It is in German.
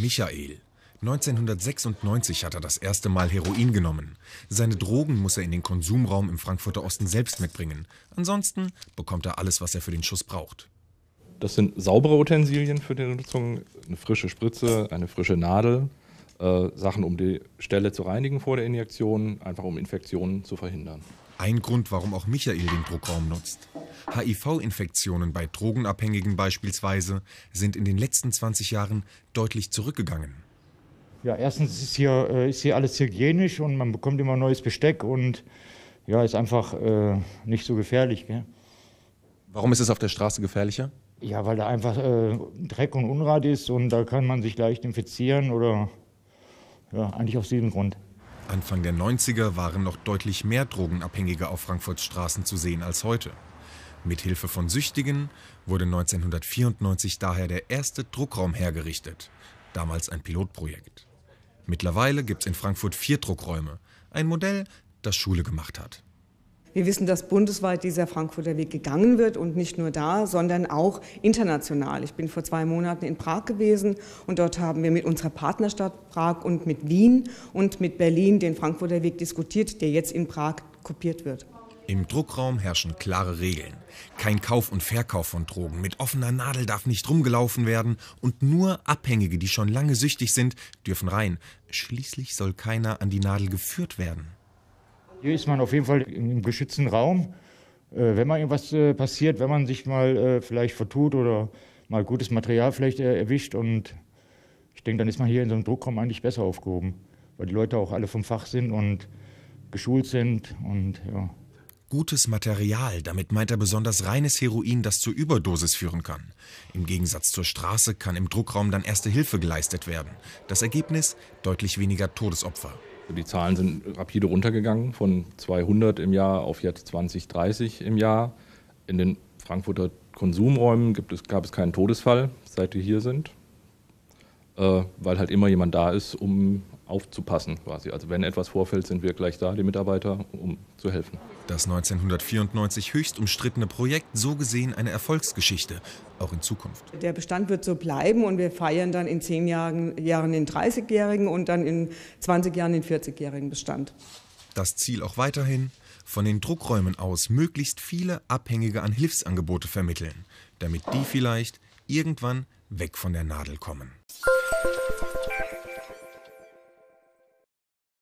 Michael. 1996 hat er das erste Mal Heroin genommen. Seine Drogen muss er in den Konsumraum im Frankfurter Osten selbst mitbringen. Ansonsten bekommt er alles, was er für den Schuss braucht. Das sind saubere Utensilien für die Nutzung, eine frische Spritze, eine frische Nadel, äh, Sachen, um die Stelle zu reinigen vor der Injektion, einfach um Infektionen zu verhindern. Ein Grund, warum auch Michael den Druckraum nutzt. HIV-Infektionen bei Drogenabhängigen beispielsweise sind in den letzten 20 Jahren deutlich zurückgegangen. Ja, erstens ist hier, äh, ist hier alles hygienisch und man bekommt immer neues Besteck und ja, ist einfach äh, nicht so gefährlich. Gell? Warum ist es auf der Straße gefährlicher? Ja, weil da einfach äh, Dreck und Unrat ist und da kann man sich leicht infizieren oder ja, eigentlich aus diesem Grund. Anfang der 90er waren noch deutlich mehr Drogenabhängige auf Frankfurts Straßen zu sehen als heute. Mithilfe von Süchtigen wurde 1994 daher der erste Druckraum hergerichtet, damals ein Pilotprojekt. Mittlerweile gibt es in Frankfurt vier Druckräume, ein Modell, das Schule gemacht hat. Wir wissen, dass bundesweit dieser Frankfurter Weg gegangen wird und nicht nur da, sondern auch international. Ich bin vor zwei Monaten in Prag gewesen und dort haben wir mit unserer Partnerstadt Prag und mit Wien und mit Berlin den Frankfurter Weg diskutiert, der jetzt in Prag kopiert wird. Im Druckraum herrschen klare Regeln. Kein Kauf und Verkauf von Drogen, mit offener Nadel darf nicht rumgelaufen werden und nur Abhängige, die schon lange süchtig sind, dürfen rein. Schließlich soll keiner an die Nadel geführt werden. Hier ist man auf jeden Fall im geschützten Raum. Äh, wenn mal irgendwas äh, passiert, wenn man sich mal äh, vielleicht vertut oder mal gutes Material vielleicht erwischt und ich denke, dann ist man hier in so einem Druckraum eigentlich besser aufgehoben, weil die Leute auch alle vom Fach sind und geschult sind und ja gutes Material. Damit meint er besonders reines Heroin, das zur Überdosis führen kann. Im Gegensatz zur Straße kann im Druckraum dann erste Hilfe geleistet werden. Das Ergebnis deutlich weniger Todesopfer. Die Zahlen sind rapide runtergegangen von 200 im Jahr auf jetzt 20, 30 im Jahr. In den Frankfurter Konsumräumen gibt es, gab es keinen Todesfall, seit wir hier sind, äh, weil halt immer jemand da ist, um aufzupassen quasi. Also wenn etwas vorfällt, sind wir gleich da, die Mitarbeiter, um zu helfen. Das 1994 höchst umstrittene Projekt, so gesehen eine Erfolgsgeschichte, auch in Zukunft. Der Bestand wird so bleiben und wir feiern dann in zehn Jahren, Jahren den 30-jährigen und dann in 20 Jahren den 40-jährigen Bestand. Das Ziel auch weiterhin, von den Druckräumen aus möglichst viele Abhängige an Hilfsangebote vermitteln, damit die vielleicht irgendwann weg von der Nadel kommen.